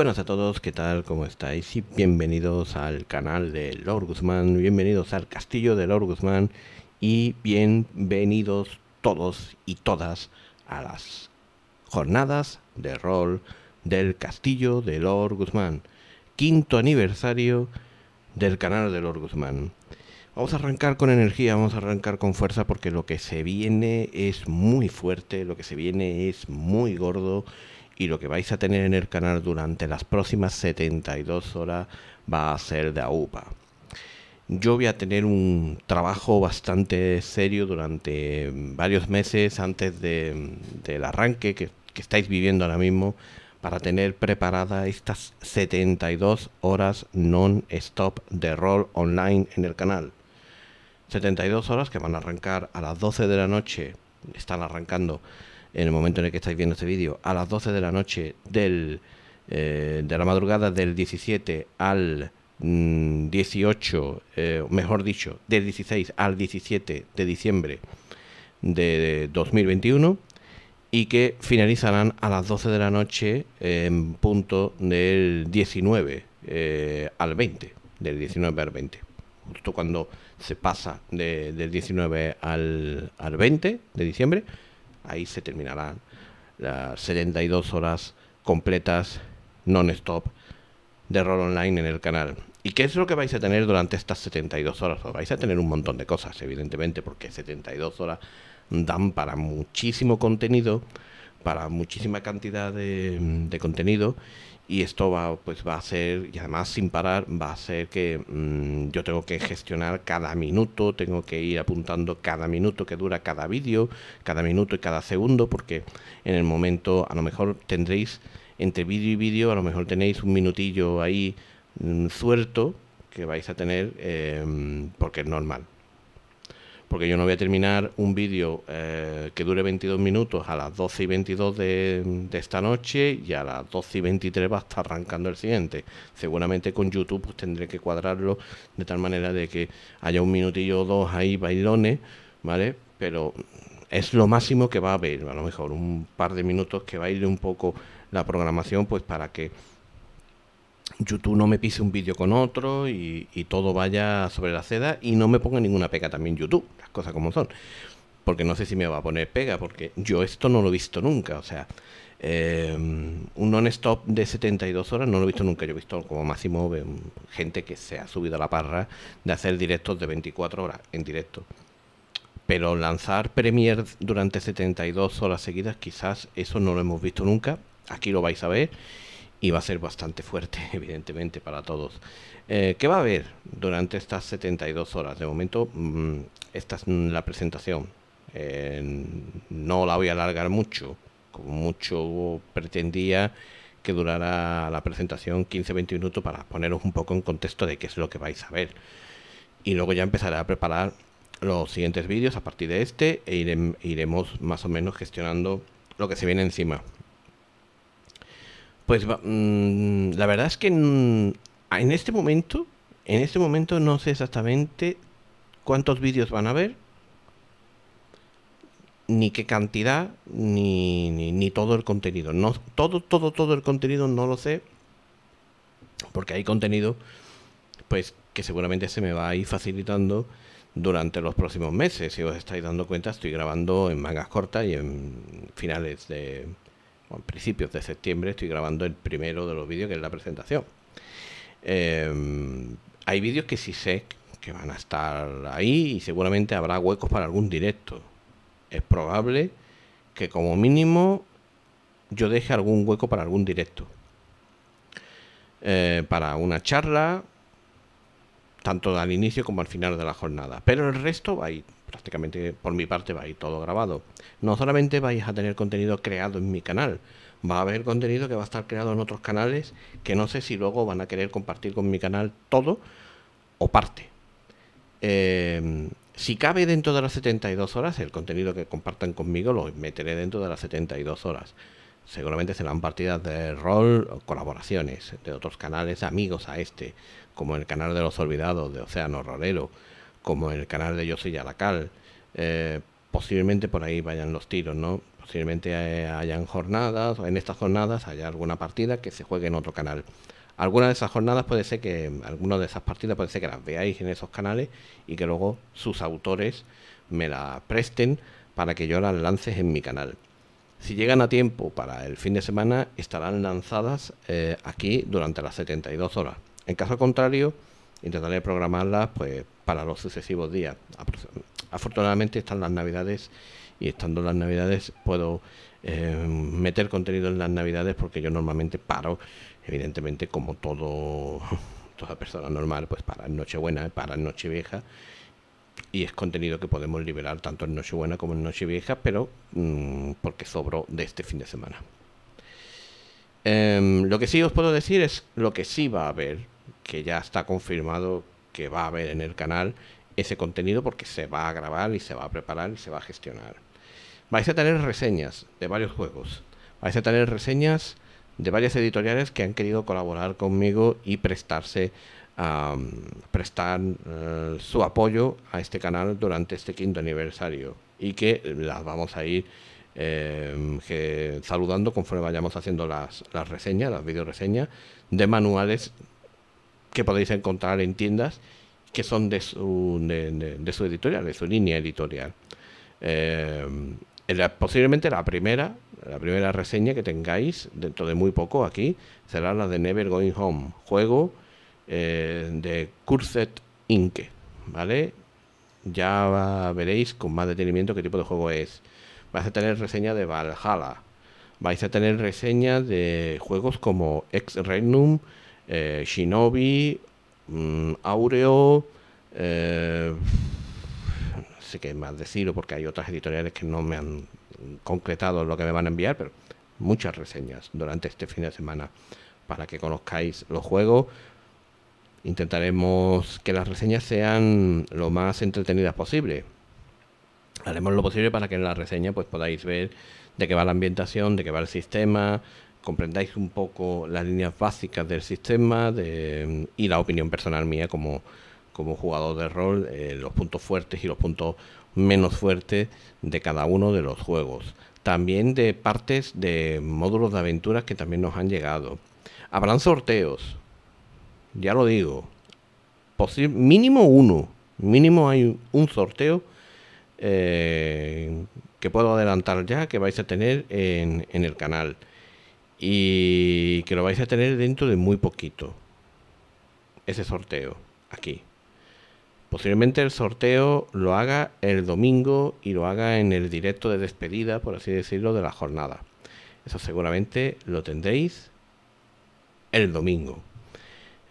buenas a todos, ¿qué tal? ¿Cómo estáis? Y bienvenidos al canal de Lord Guzmán, bienvenidos al castillo de Lord Guzmán y bienvenidos todos y todas a las jornadas de rol del castillo de Lord Guzmán, quinto aniversario del canal de Lord Guzmán. Vamos a arrancar con energía, vamos a arrancar con fuerza porque lo que se viene es muy fuerte, lo que se viene es muy gordo y lo que vais a tener en el canal durante las próximas 72 horas va a ser de AUPA. Yo voy a tener un trabajo bastante serio durante varios meses antes del arranque que, estáis viviendo ahora mismo para tener preparadas estas 72 horas non-stop de rol online en el canal. 72 horas que van a arrancar a las 12 de la noche, están arrancando en el momento en el que estáis viendo este vídeo, a las 12 de la noche del, eh, de la madrugada del 17 al 18, mm, eh, mejor dicho, del 16 al 17 de diciembre de 2021 y que finalizarán a las 12 de la noche en punto del 19 eh, al 20, del 19 al 20. Justo cuando se pasa del 19 al, al 20 de diciembre, ahí se terminarán las 72 horas completas, non-stop, de rol online en el canal. ¿Y qué es lo que vais a tener durante estas 72 horas? Pues vais a tener un montón de cosas, evidentemente, porque 72 horas dan para muchísimo contenido, para muchísima cantidad de, de contenido y esto va, pues va a ser, y además sin parar, va a ser que mm, yo tengo que gestionar cada minuto, tengo que ir apuntando cada minuto que dura cada vídeo, cada minuto y cada segundo, porque en el momento a lo mejor tendréis entre vídeo y vídeo, a lo mejor tenéis un minutillo ahí mm, suelto que vais a tener, em, porque es normal porque yo no voy a terminar un vídeo eh, que dure 22 minutos a las 12 y 22 de, esta noche y a las 12 y 23 va a estar arrancando el siguiente. Seguramente con YouTube pues, tendré que cuadrarlo de tal manera de que haya un minutillo o dos ahí bailones, ¿vale? Pero es lo máximo que va a haber, a lo mejor un par de minutos que va a baile un poco la programación, pues para que YouTube no me pise un vídeo con otro y, todo vaya sobre la seda y no me ponga ninguna pega también YouTube, las cosas como son. Porque no sé si me va a poner pega, porque yo esto no lo he visto nunca. O sea, em, un non-stop de 72 horas no lo he visto nunca. Yo he visto como máximo em, gente que se ha subido a la parra de hacer directos de 24 horas en directo. Pero lanzar Premiere durante 72 horas seguidas, quizás eso no lo hemos visto nunca. Aquí lo vais a ver y va a ser bastante fuerte, evidentemente, para todos. Eh, ¿Qué va a haber durante estas 72 horas? De momento, mm, esta es la presentación. Eh, no la voy a alargar mucho, como mucho pretendía que durara la presentación 15-20 minutos para poneros un poco en contexto de qué es lo que vais a ver. Y luego ya empezaré a preparar los siguientes vídeos a partir de este e iremos más o menos gestionando lo que se viene encima. Pues mm, la verdad es que mm, en, este momento, en este momento no sé exactamente cuántos vídeos van a haber, ni qué cantidad, ni, ni, todo el contenido. No, todo, todo, todo el contenido no lo sé. Porque hay contenido pues que seguramente se me va a ir facilitando durante los próximos meses. Si os estáis dando cuenta, estoy grabando en mangas cortas y en finales de, o principios de septiembre, estoy grabando el primero de los vídeos que es la presentación. Eh, hay vídeos que sí sé que van a estar ahí y seguramente habrá huecos para algún directo. Es probable que como mínimo yo deje algún hueco para algún directo. Eh, para una charla, tanto al inicio como al final de la jornada. Pero el resto va a ir prácticamente por mi parte va a ir todo grabado. No solamente vais a tener contenido creado en mi canal, va a haber contenido que va a estar creado en otros canales que no sé si luego van a querer compartir con mi canal todo o parte. Em, si cabe dentro de las 72 horas, el contenido que compartan conmigo lo meteré dentro de las 72 horas. Seguramente serán partidas de rol o colaboraciones de otros canales amigos a este, como el canal de los olvidados de Océano Rolero como el canal de Yo la Cal. Eh, posiblemente por ahí vayan los tiros, ¿no? Posiblemente eh, hayan jornadas, o en estas jornadas haya alguna partida que se juegue en otro canal. Algunas de esas jornadas puede ser que, algunas de esas partidas puede ser que las veáis en esos canales y que luego sus autores me las presten para que yo las lance en mi canal. Si llegan a tiempo para el fin de semana, estarán lanzadas eh, aquí durante las 72 horas. En caso contrario, intentaré programarlas pues para los sucesivos días. Afortunadamente están las navidades y estando las navidades puedo eh, meter contenido en las navidades porque yo normalmente paro, evidentemente como todo toda persona normal, pues para Nochebuena, para Nochevieja y es contenido que podemos liberar tanto en Nochebuena como en Nochevieja, pero mm, porque sobró de este fin de semana. Em, lo que sí os puedo decir es lo que sí va a haber que ya está confirmado que va a haber en el canal ese contenido porque se va a grabar y se va a preparar y se va a gestionar. Vais a tener reseñas de varios juegos. Vais a tener reseñas de varias editoriales que han querido colaborar conmigo y prestarse a prestar eh, su apoyo a este canal durante este quinto aniversario y que las vamos a ir em, saludando conforme vayamos haciendo las, las reseñas, las videoreseñas de manuales que podéis encontrar en tiendas que son de su, de, su editorial, de su línea editorial. Eh, posiblemente la primera, la primera reseña que tengáis dentro de muy poco aquí será la de Never Going Home, juego eh, de Curset Inc. ¿Vale? Ya veréis con más detenimiento qué tipo de juego es. Vais a tener reseña de Valhalla. Vais a tener reseña de juegos como Ex Regnum, eh, Shinobi, mm, Aureo, eh, no sé qué más decirlo porque hay otras editoriales que no me han concretado lo que me van a enviar, pero muchas reseñas durante este fin de semana para que conozcáis los juegos. Intentaremos que las reseñas sean lo más entretenidas posible. Haremos lo posible para que en la reseña pues podáis ver de qué va la ambientación, de qué va el sistema, comprendáis un poco las líneas básicas del sistema y la opinión personal mía como, jugador de rol, eh, los puntos fuertes y los puntos menos fuertes de cada uno de los juegos. También de partes de módulos de aventuras que también nos han llegado. Habrán sorteos, ya lo digo, mínimo uno, mínimo hay un sorteo eh, que puedo adelantar ya que vais a tener en, en el canal y que lo vais a tener dentro de muy poquito. Ese sorteo, aquí. Posiblemente el sorteo lo haga el domingo y lo haga en el directo de despedida, por así decirlo, de la jornada. Eso seguramente lo tendréis el domingo.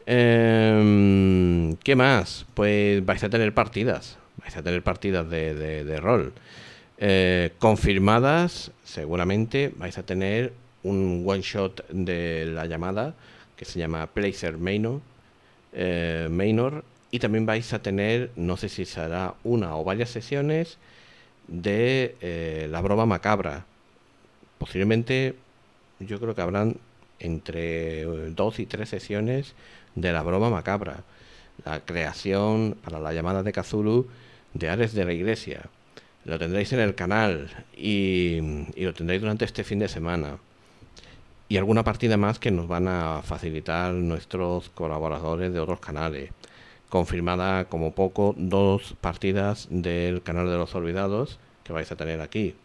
Em, ¿Qué más? Pues vais a tener partidas. Vais a tener partidas de, rol. Eh, confirmadas, seguramente vais a tener un one shot de la llamada que se llama Placer eh, Maynor y también vais a tener, no sé si será una o varias sesiones de eh, la broma macabra. Posiblemente yo creo que habrán entre eh, dos y tres sesiones de la broma macabra. La creación para la llamada de Kazulu de Ares de la Iglesia. Lo tendréis en el canal y lo tendréis durante este fin de semana y alguna partida más que nos van a facilitar nuestros colaboradores de otros canales. Confirmada como poco dos partidas del canal de los olvidados que vais a tener aquí.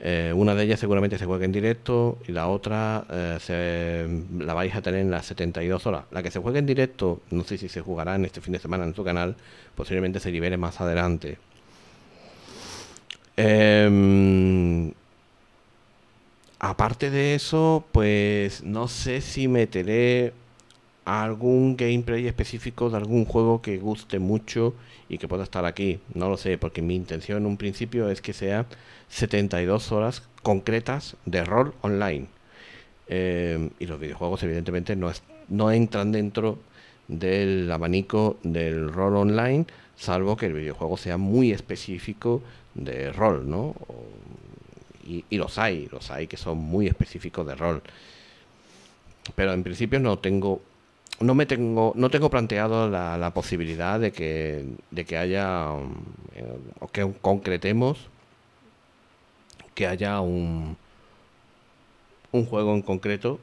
Eh, una de ellas seguramente se juega en directo y la otra eh, la vais a tener en las 72 horas. La que se juegue en directo, no sé si se jugará en este fin de semana en su canal, posiblemente se libere más adelante. Em, Aparte de eso, pues no sé si meteré algún gameplay específico de algún juego que guste mucho y que pueda estar aquí. No lo sé, porque mi intención en un principio es que sea 72 horas concretas de rol online. Em, y los videojuegos evidentemente no, no entran dentro del abanico del rol online, salvo que el videojuego sea muy específico de rol, ¿no? y, los hay, los hay que son muy específicos de rol. Pero en principio no tengo, no me tengo, no tengo planteado la, posibilidad de que, haya, eh, o que concretemos que haya un, juego en concreto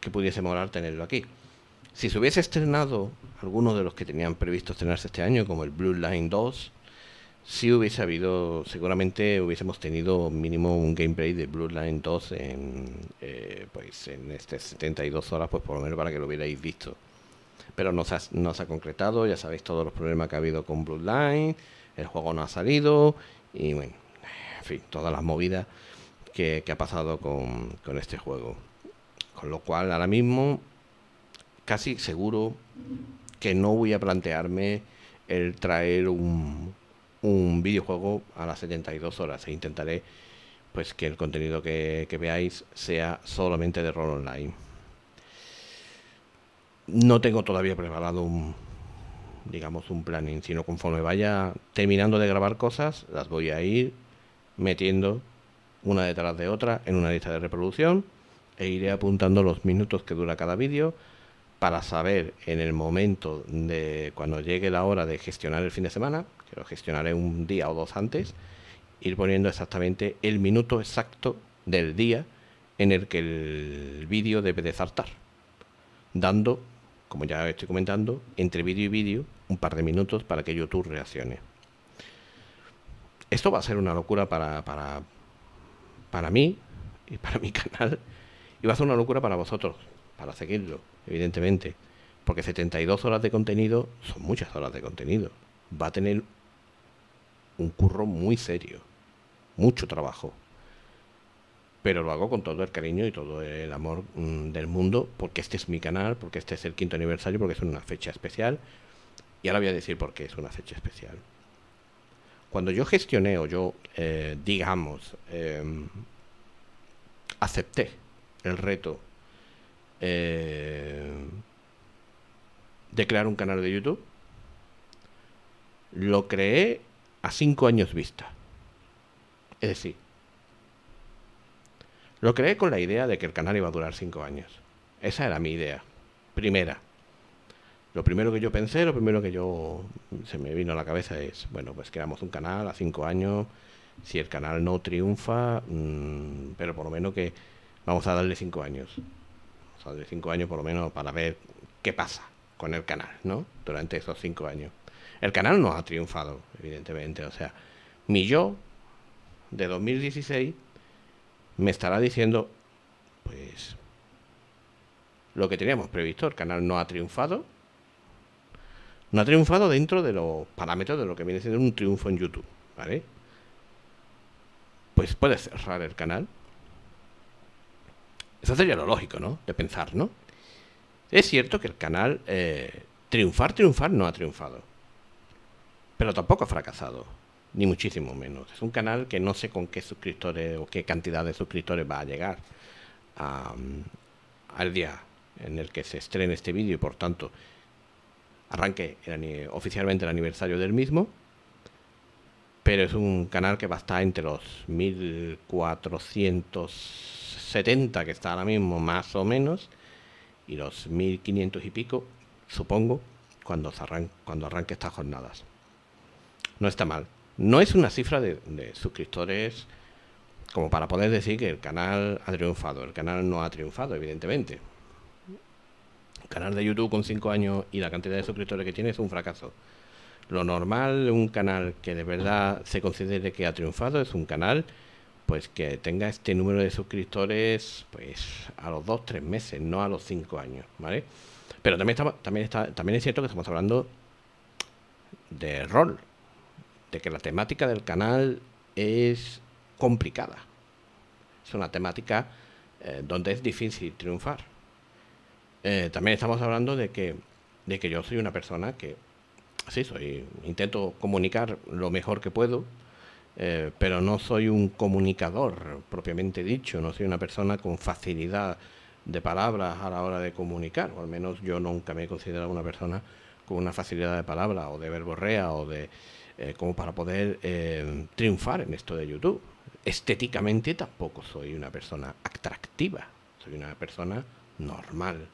que pudiese morar tenerlo aquí. Si se hubiese estrenado algunos de los que tenían previsto estrenarse este año, como el Blue Line 2, si hubiese habido, seguramente hubiésemos tenido mínimo un gameplay de Bloodline 2 en, eh, pues en este 72 horas, pues por lo menos para que lo hubierais visto. Pero no se, ha, concretado, ya sabéis todos los problemas que ha habido con Bloodline, el juego no ha salido y bueno, en fin, todas las movidas que, ha pasado con este juego. Con lo cual ahora mismo casi seguro que no voy a plantearme el traer un, un videojuego a las 72 horas e intentaré pues que el contenido que, veáis sea solamente de rol online. No tengo todavía preparado un, digamos, un planning, sino conforme vaya terminando de grabar cosas, las voy a ir metiendo una detrás de otra en una lista de reproducción e iré apuntando los minutos que dura cada vídeo para saber en el momento de cuando llegue la hora de gestionar el fin de semana que lo gestionaré un día o dos antes, ir poniendo exactamente el minuto exacto del día en el que el vídeo debe de saltar, dando, como ya estoy comentando, entre vídeo y vídeo un par de minutos para que YouTube reaccione. Esto va a ser una locura para, para, para mí y para mi canal, y va a ser una locura para vosotros, para seguirlo, evidentemente, porque 72 horas de contenido son muchas horas de contenido. Va a tener un curro muy serio, mucho trabajo. Pero lo hago con todo el cariño y todo el amor mm, del mundo, porque este es mi canal, porque este es el quinto aniversario, porque es una fecha especial. Y ahora voy a decir por qué es una fecha especial. Cuando yo gestioné o yo, eh, digamos, em, acepté el reto eh, de crear un canal de YouTube, lo creé a cinco años vista. Es decir, lo creé con la idea de que el canal iba a durar cinco años. Esa era mi idea, primera. Lo primero que yo pensé, lo primero que yo se me vino a la cabeza es, bueno, pues creamos un canal a cinco años, si el canal no triunfa, mm, pero por lo menos que vamos a darle cinco años. Vamos a darle cinco años por lo menos para ver qué pasa con el canal, ¿no? Durante esos cinco años. El canal no ha triunfado, evidentemente. O sea, mi yo de 2016 me estará diciendo, pues, lo que teníamos previsto, el canal no ha triunfado. No ha triunfado dentro de los parámetros de lo que viene siendo un triunfo en YouTube, ¿vale? Pues puede cerrar el canal. Eso sería lo lógico, ¿no? De pensar, ¿no? Es cierto que el canal eh, triunfar, triunfar no ha triunfado pero tampoco ha fracasado, ni muchísimo menos. Es un canal que no sé con qué suscriptores o qué cantidad de suscriptores va a llegar al día en el que se estrene este vídeo y por tanto arranque oficialmente el aniversario del mismo. Pero es un canal que va a estar entre los 1470 que está ahora mismo, más o menos, y los 1500 y pico, supongo, cuando, cuando arranque estas jornadas no está mal. No es una cifra de, suscriptores como para poder decir que el canal ha triunfado. El canal no ha triunfado, evidentemente. Un canal de YouTube con 5 años y la cantidad de suscriptores que tiene es un fracaso. Lo normal, de un canal que de verdad se considere que ha triunfado, es un canal pues que tenga este número de suscriptores pues a los 2, 3 meses, no a los cinco años, ¿vale? Pero también, también, está, también es cierto que estamos hablando de rol, de que la temática del canal es complicada. Es una temática eh, donde es difícil triunfar. Eh, también estamos hablando de que, de que yo soy una persona que, sí, soy, intento comunicar lo mejor que puedo, eh, pero no soy un comunicador propiamente dicho, no soy una persona con facilidad de palabras a la hora de comunicar, o al menos yo nunca me he considerado una persona con una facilidad de palabra o de verborrea o de eh, como para poder eh, triunfar en esto de YouTube. Estéticamente tampoco soy una persona atractiva, soy una persona normal,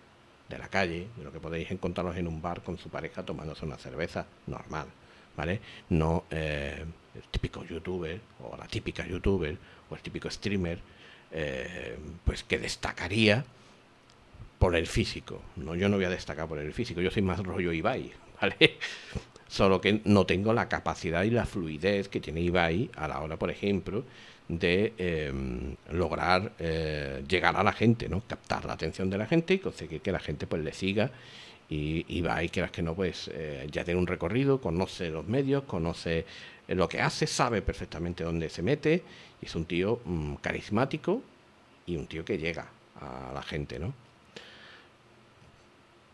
de la calle, de lo que podéis encontraros en un bar con su pareja tomándose una cerveza normal, ¿vale? No eh, el típico youtuber o la típica youtuber o el típico streamer, pues que destacaría por el físico. No, yo no voy a destacar por el físico, yo soy más rollo Ibai, ¿vale? solo que no tengo la capacidad y la fluidez que tiene Ibai a la hora, por ejemplo, de em, lograr eh, llegar a la gente, ¿no? captar la atención de la gente y conseguir que la gente pues le siga y, Ibai, que no, pues eh, ya tiene un recorrido, conoce los medios, conoce lo que hace, sabe perfectamente dónde se mete es un tío mm, carismático y un tío que llega a la gente, ¿no?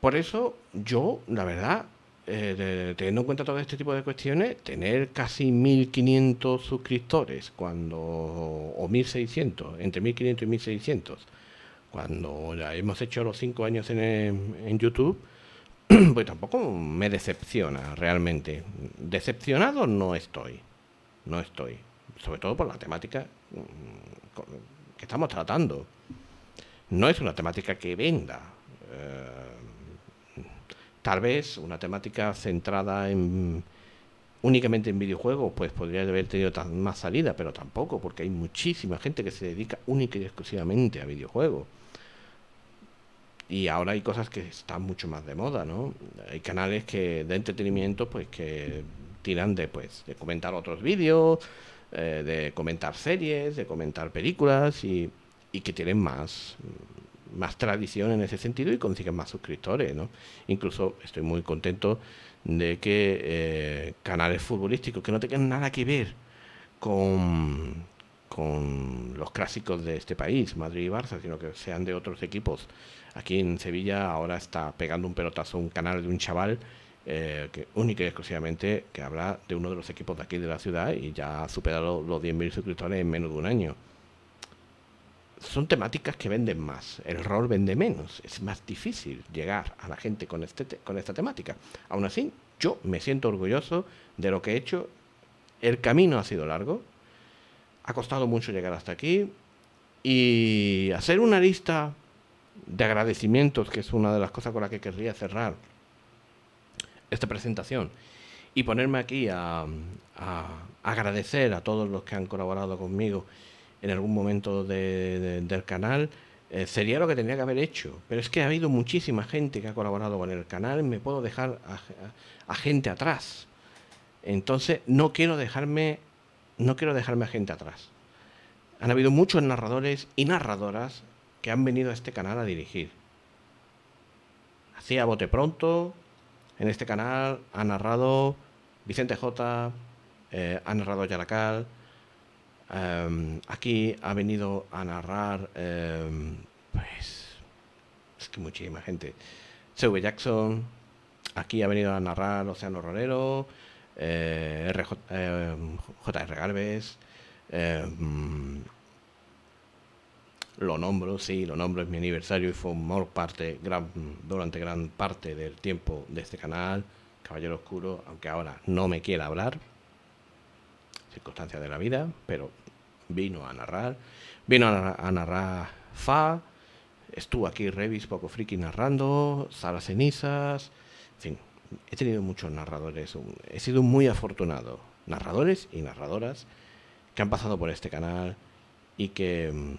Por eso yo, la verdad, eh, teniendo en cuenta todo este tipo de cuestiones, tener casi 1.500 suscriptores cuando o 1.600, entre 1.500 y 1.600, cuando ya hemos hecho los cinco años en, YouTube, pues tampoco me decepciona realmente. Decepcionado no estoy, no estoy, sobre todo por la temática mm, que estamos tratando. No es una temática que venda. Eh, Tal vez una temática centrada únicamente en videojuegos, pues podría haber tenido más salida, pero tampoco, porque hay muchísima gente que se dedica única y exclusivamente a videojuegos. Y ahora hay cosas que están mucho más de moda, ¿no? Hay canales que de entretenimiento, pues que tiran de, pues, de comentar otros vídeos, eh, de comentar series, de comentar películas y, y que tienen más, más tradición en ese sentido y consiguen más suscriptores. ¿no? Incluso estoy muy contento de que eh, canales futbolísticos que no tengan nada que ver con, con los clásicos de este país, Madrid y Barça, sino que sean de otros equipos. Aquí en Sevilla ahora está pegando un pelotazo un canal de un chaval eh, que única y exclusivamente que habla de uno de los equipos de aquí de la ciudad y ya ha superado los 10.000 suscriptores en menos de un año son temáticas que venden más, el rol vende menos, es más difícil llegar a la gente con, este con esta temática. Aún así, yo me siento orgulloso de lo que he hecho, el camino ha sido largo, ha costado mucho llegar hasta aquí y hacer una lista de agradecimientos, que es una de las cosas con las que querría cerrar esta presentación, y ponerme aquí a agradecer a todos los que han colaborado conmigo en algún momento del canal, eh, sería lo que tendría que haber hecho. Pero es que ha habido muchísima gente que ha colaborado con el canal, me puedo dejar a, gente atrás. Entonces no quiero dejarme, no quiero dejarme a gente atrás. Han habido muchos narradores y narradoras que han venido a este canal a dirigir. Hacía bote pronto. En este canal ha narrado Vicente J, eh, ha narrado Yaracal, Em, aquí ha venido a narrar, em, pues, es que muchísima gente. C.V. Jackson, aquí ha venido a narrar Océano Rolero, eh, RJ, em, J.R. Galvez lo nombro, sí, lo nombro, es mi aniversario y fue parte, gran, durante gran parte del tiempo de este canal, Caballero Oscuro, aunque ahora no me quiera hablar, circunstancias de la vida, pero vino a narrar, vino a, narrar Fa, estuvo aquí Revis Poco Friki narrando, salas Cenizas, en fin, he tenido muchos narradores, he sido muy afortunado, narradores y narradoras que han pasado por este canal y que mm,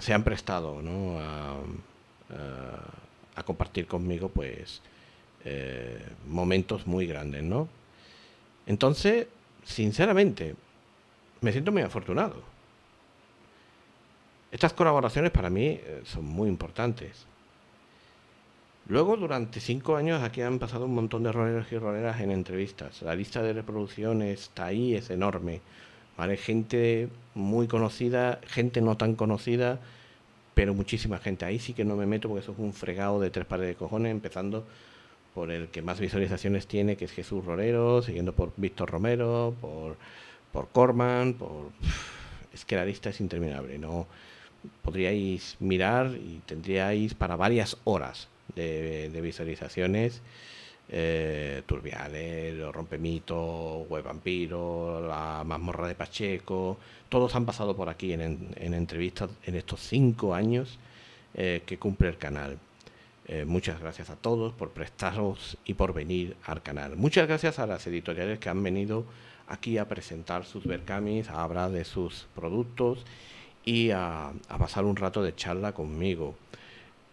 se han prestado a, compartir conmigo pues eh, momentos muy grandes, ¿no? Entonces, sinceramente, me siento muy afortunado. Estas colaboraciones para mí eh, son muy importantes. Luego, durante cinco años, aquí han pasado un montón de roleros y roleras en entrevistas. La lista de reproducción está ahí, es enorme. ¿vale? Gente muy conocida, gente no tan conocida, pero muchísima gente. Ahí sí que no me meto porque eso es un fregado de tres pares de cojones, empezando por el que más visualizaciones tiene, que es Jesús Rolero, siguiendo por Víctor Romero, por por Corman, por... Es que la lista es interminable, ¿no? Podríais mirar y tendríais para varias horas de, visualizaciones. Eh, Turbiales, Rompemito, Web Vampiro, La Mazmorra de Pacheco, todos han pasado por aquí en, entrevistas en estos cinco años eh, que cumple el canal. Eh, muchas gracias a todos por prestaros y por venir al canal. Muchas gracias a las editoriales que han venido aquí a presentar sus bercamis, a hablar de sus productos y a, pasar un rato de charla conmigo.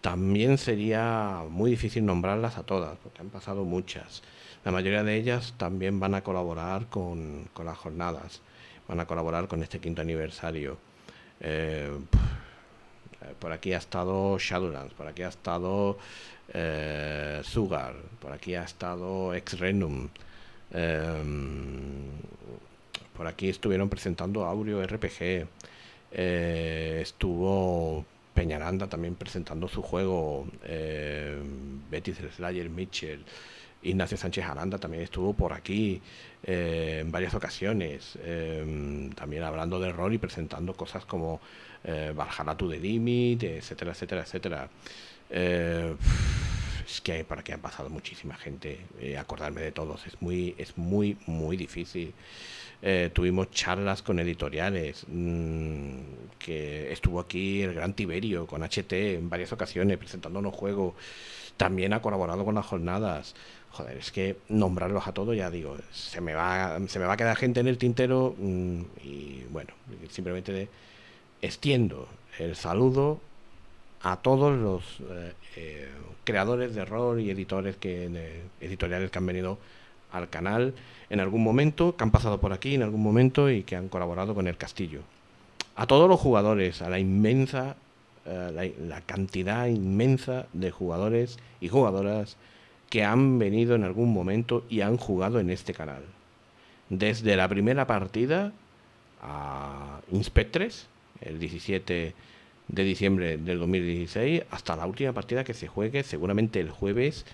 También sería muy difícil nombrarlas a todas, porque han pasado muchas. La mayoría de ellas también van a colaborar con, con las jornadas, van a colaborar con este quinto aniversario. Eh, por aquí ha estado Shadowlands, por aquí ha estado eh, Sugar, por aquí ha estado Ex aquí estuvieron presentando Aureo RPG, eh, estuvo Peñaranda también presentando su juego, eh, Betis Slayer Mitchell, Ignacio Sánchez Aranda también estuvo por aquí eh, en varias ocasiones, eh, también hablando de rol y presentando cosas como Valhalla to the Limit, etcétera, etcétera, etcétera. es que para que ha pasado muchísima gente, acordarme de todos es muy, es muy, muy difícil. Eh, tuvimos charlas con editoriales, mm, que estuvo aquí el gran Tiberio con HT en varias ocasiones Presentando presentándonos juegos, también ha colaborado con las jornadas. Joder, es que nombrarlos a todos ya digo, se me va, se me va a quedar gente en el tintero mm, y bueno, simplemente extiendo el saludo a todos los eh, eh, creadores de rol y editores que, editoriales que han venido al canal en algún momento, que han pasado por aquí en algún momento y que han colaborado con el castillo. A todos los jugadores, a la inmensa, eh, la, cantidad inmensa de jugadores y jugadoras que han venido en algún momento y han jugado en este canal. Desde la primera partida a Inspectres, el 17 de diciembre del 2016, hasta la última partida que se juegue, seguramente el jueves,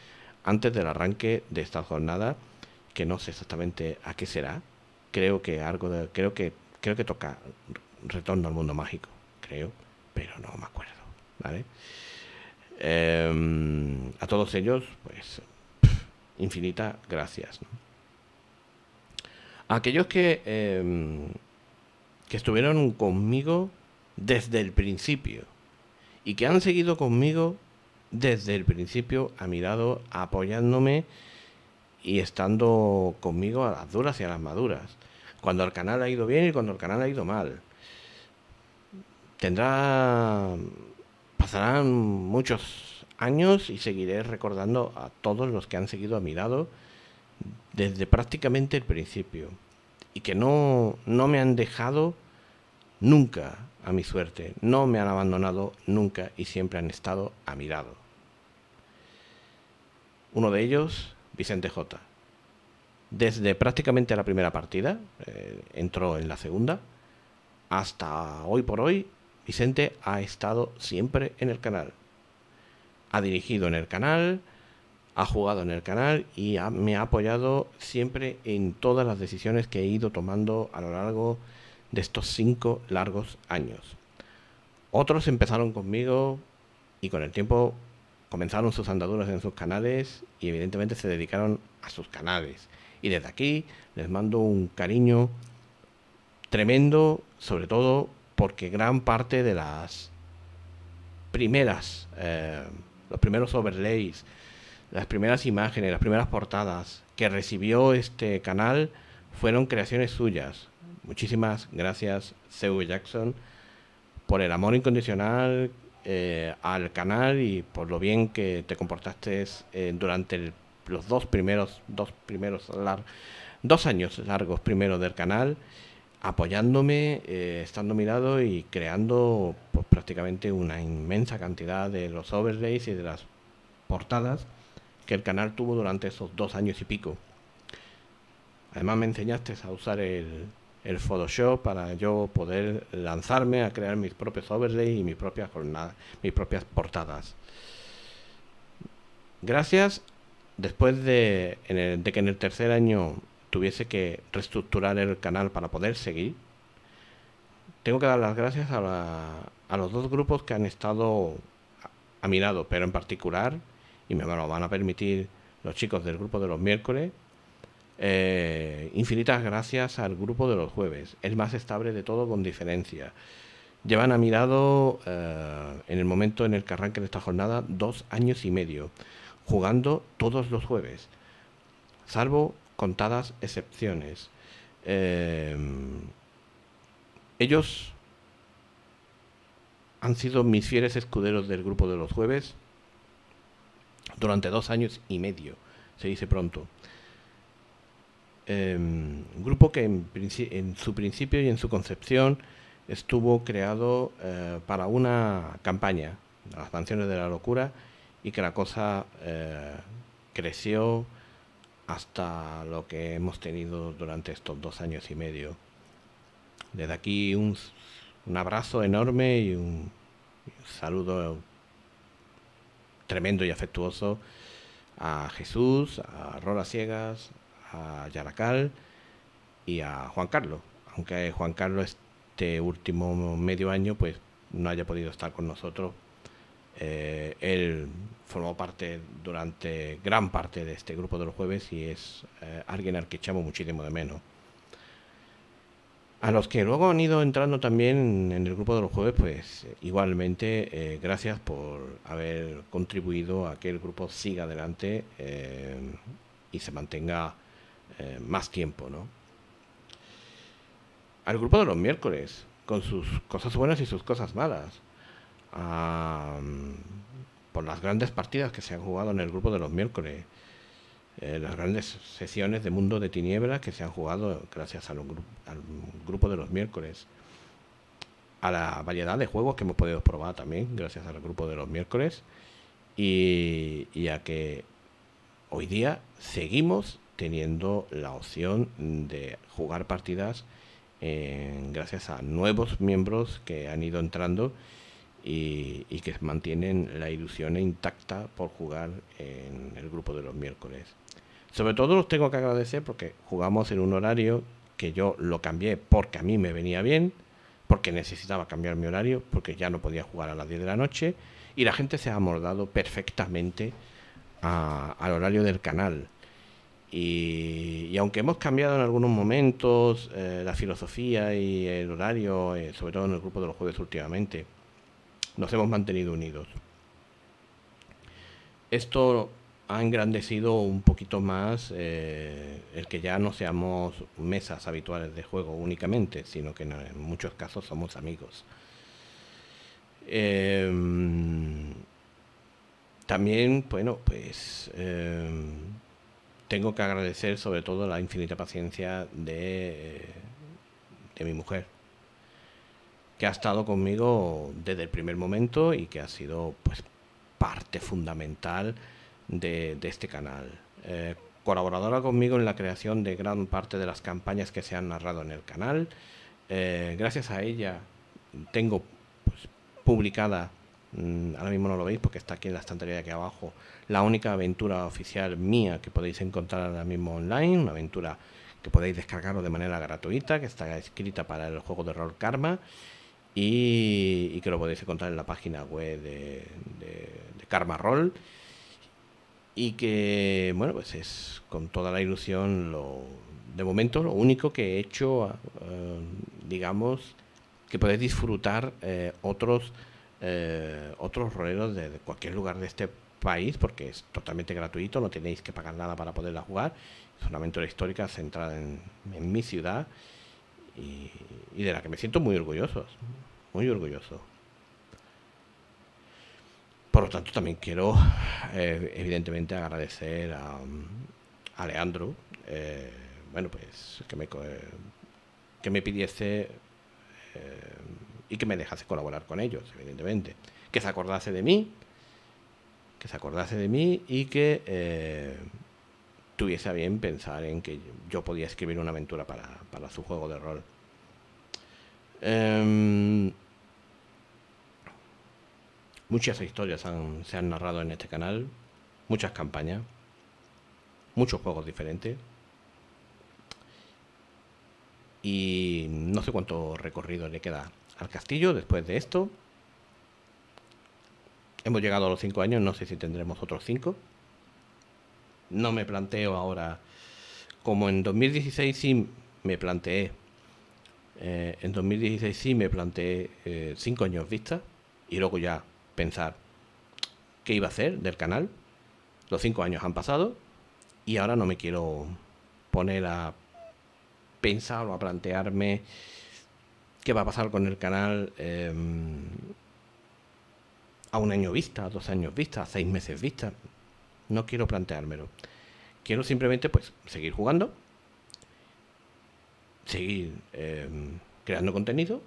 antes del arranque de esta jornada que no sé exactamente a qué será. Creo que algo de, creo que creo que toca Retorno al Mundo Mágico, creo, pero no me acuerdo, ¿vale? Em, a todos ellos, pues infinita gracias. aquellos que em, que estuvieron conmigo desde el principio y que han seguido conmigo desde el principio a mi lado apoyándome y estando conmigo a las duras y a las maduras. Cuando el canal ha ido bien y cuando el canal ha ido mal. Tendrá. Pasarán muchos años y seguiré recordando a todos los que han seguido a mi lado desde prácticamente el principio y que no, no me han dejado nunca a mi suerte, no me han abandonado nunca y siempre han estado a mi lado. Uno de ellos Vicente J. Desde prácticamente la primera partida, eh, entró en la segunda, hasta hoy por hoy, Vicente ha estado siempre en el canal. Ha dirigido en el canal, ha jugado en el canal y me ha apoyado siempre en todas las decisiones que he ido tomando a lo largo de estos cinco largos años. Otros empezaron conmigo y con el tiempo comenzaron sus andaduras en sus canales y evidentemente se dedicaron a sus canales. Y desde aquí les mando un cariño tremendo, sobre todo porque gran parte de las primeras, eh, los primeros overlays, las primeras imágenes, las primeras portadas que recibió este canal fueron creaciones suyas. Muchísimas gracias, Sewell Jackson, por el amor incondicional eh, al canal y por lo bien que te comportaste eh, durante los dos primeros, dos primeros dos años largos primero del canal, apoyándome, eh, estando mirado y creando pues, prácticamente una inmensa cantidad de los overlays y de las portadas que el canal tuvo durante esos dos años y pico. Además me enseñaste a usar el, el Photoshop para yo poder lanzarme a crear mis propios overlays y mis propias mis propias portadas. Gracias, después de, que en el tercer año tuviese que reestructurar el canal para poder seguir, tengo que dar las gracias a, los dos grupos que han estado a, a mi lado, pero en particular, y me lo van a permitir los chicos del grupo de los miércoles, eh, infinitas gracias al grupo de los jueves, el más estable de todo con diferencia. Llevan a mi lado, eh, en el momento en el que arranque esta jornada, dos años y medio, jugando todos los jueves, salvo contadas excepciones. Eh, ellos han sido mis fieles escuderos del grupo de los jueves durante dos años y medio, se dice pronto. Em, un grupo que en, su principio y en su concepción estuvo creado eh, para una campaña, las canciones de la locura, y que la cosa eh, creció hasta lo que hemos tenido durante estos dos años y medio. Desde aquí un, abrazo enorme y un, un saludo tremendo y afectuoso a Jesús, a Rola Ciegas, a Yaracal y a Juan Carlos, aunque Juan Carlos este último medio año pues no haya podido estar con nosotros. Eh, él formó parte durante gran parte de este grupo de los jueves y es eh, alguien al que echamos muchísimo de menos. A los que luego han ido entrando también en el grupo de los jueves, pues igualmente eh, gracias por haber contribuido a que el grupo siga adelante y se mantenga eh, más tiempo, ¿no? Al grupo de los miércoles, con sus cosas buenas y sus cosas malas. por las grandes partidas que se han jugado en el grupo de los miércoles. Eh, las grandes sesiones de Mundo de tinieblas que se han jugado gracias al, al grupo de los miércoles. A la variedad de juegos que hemos podido probar también gracias al grupo de los miércoles. Y, y a que hoy día seguimos teniendo la opción de jugar partidas eh, gracias a nuevos miembros que han ido entrando y, que mantienen la ilusión intacta por jugar en el grupo de los miércoles. Sobre todo los tengo que agradecer porque jugamos en un horario que yo lo cambié porque a mí me venía bien, porque necesitaba cambiar mi horario, porque ya no podía jugar a las 10 de la noche y la gente se ha amordado perfectamente al horario del canal y, aunque hemos cambiado en algunos momentos eh, la filosofía y el horario, eh, sobre todo en el grupo de los jueves últimamente, nos hemos mantenido unidos. Esto ha engrandecido un poquito más eh, el que ya no seamos mesas habituales de juego únicamente, sino que en muchos casos somos amigos. Em, también, bueno, pues em, tengo que agradecer sobre todo la infinita paciencia de, de mi mujer, que ha estado conmigo desde el primer momento y que ha sido pues, parte fundamental de, este canal. Eh, colaboradora conmigo en la creación de gran parte de las campañas que se han narrado en el canal. Eh, gracias a ella tengo pues, publicada Mm, ahora mismo no lo veis porque está aquí en la estantería de aquí abajo, la única aventura oficial mía que podéis encontrar ahora mismo online, una aventura que podéis descargar de manera gratuita, que está escrita para el juego de rol Karma y, que lo podéis encontrar en la página web de, Karma Roll y que, bueno, pues es con toda la ilusión De momento, lo único que he hecho, eh, digamos, que podéis disfrutar eh, otros eh, otros roleros de, cualquier lugar de este país, porque es totalmente gratuito, no tenéis que pagar nada para poderla jugar. Es una aventura histórica centrada en, mi ciudad y, de la que me siento muy orgulloso, muy orgulloso. Por lo tanto, también quiero, eh, evidentemente, agradecer a, Leandro, eh, bueno, pues que me, que me pidiese y que me dejase colaborar con ellos, evidentemente. Que se acordase de mí, que se acordase de mí y que eh, tuviese a bien pensar en que yo podía escribir una aventura para, su juego de rol. Em, muchas historias se han narrado en este canal, muchas campañas, muchos juegos diferentes. Y no sé cuánto recorrido le queda al castillo después de esto. Hemos llegado a los cinco años, no sé si tendremos otros cinco No me planteo ahora, como en 2016 sí me planteé, eh, en 2016 sí me planteé eh, cinco años vista y luego ya pensar qué iba a hacer del canal. Los cinco años han pasado y ahora no me quiero poner a pensar o a plantearme qué va a pasar con el canal em, a un año vista, a dos años vista, a seis meses vista. No quiero planteármelo. Quiero simplemente pues seguir jugando, seguir em, creando contenido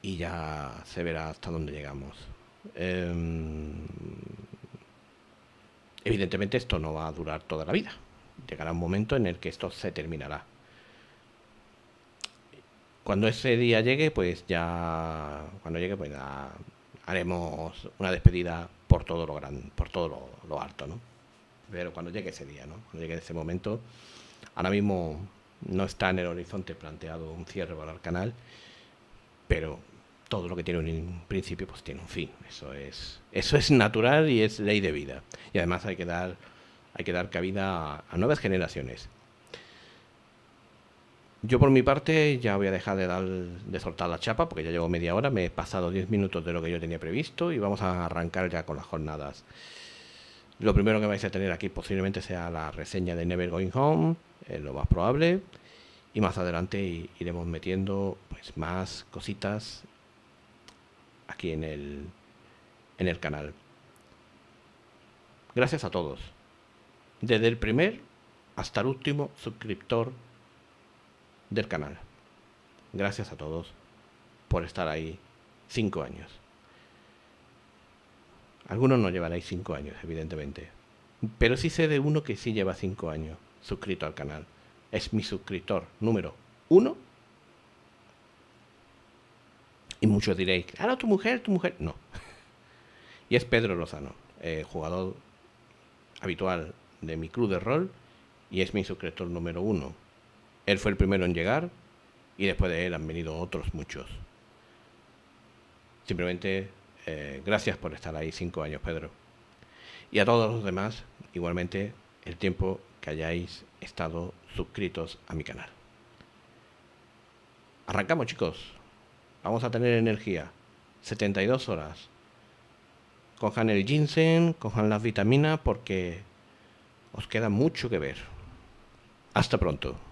y ya se verá hasta dónde llegamos. Em, evidentemente esto no va a durar toda la vida. Llegará un momento en el que esto se terminará. Cuando ese día llegue, pues ya, cuando llegue, pues haremos una despedida por todo lo gran, por todo lo, alto, ¿no? Pero cuando llegue ese día, ¿no? Cuando llegue ese momento, ahora mismo no está en el horizonte planteado un cierre para el canal, pero todo lo que tiene un principio pues tiene un fin. Eso es eso es natural y es ley de vida. Y además hay que dar hay que dar cabida a nuevas generaciones. Yo por mi parte ya voy a dejar de, dar, de soltar la chapa porque ya llevo media hora, me he pasado 10 minutos de lo que yo tenía previsto y vamos a arrancar ya con las jornadas. Lo primero que vais a tener aquí posiblemente sea la reseña de Never Going Home, eh, lo más probable, y más adelante iremos metiendo pues, más cositas aquí en el, en el canal. Gracias a todos, desde el primer hasta el último suscriptor del canal. Gracias a todos por estar ahí cinco años. Algunos no llevaréis cinco años, evidentemente. Pero sí sé de uno que sí lleva cinco años suscrito al canal. Es mi suscriptor número uno. Y muchos diréis, claro, tu mujer, tu mujer. No. y es Pedro Lozano, eh, jugador habitual de mi club de rol y es mi suscriptor número uno. Él fue el primero en llegar y después de él han venido otros muchos. Simplemente eh, gracias por estar ahí cinco años, Pedro. Y a todos los demás, igualmente, el tiempo que hayáis estado suscritos a mi canal. Arrancamos, chicos. Vamos a tener energía. 72 horas. Cojan el ginseng, cojan las vitaminas porque os queda mucho que ver. Hasta pronto.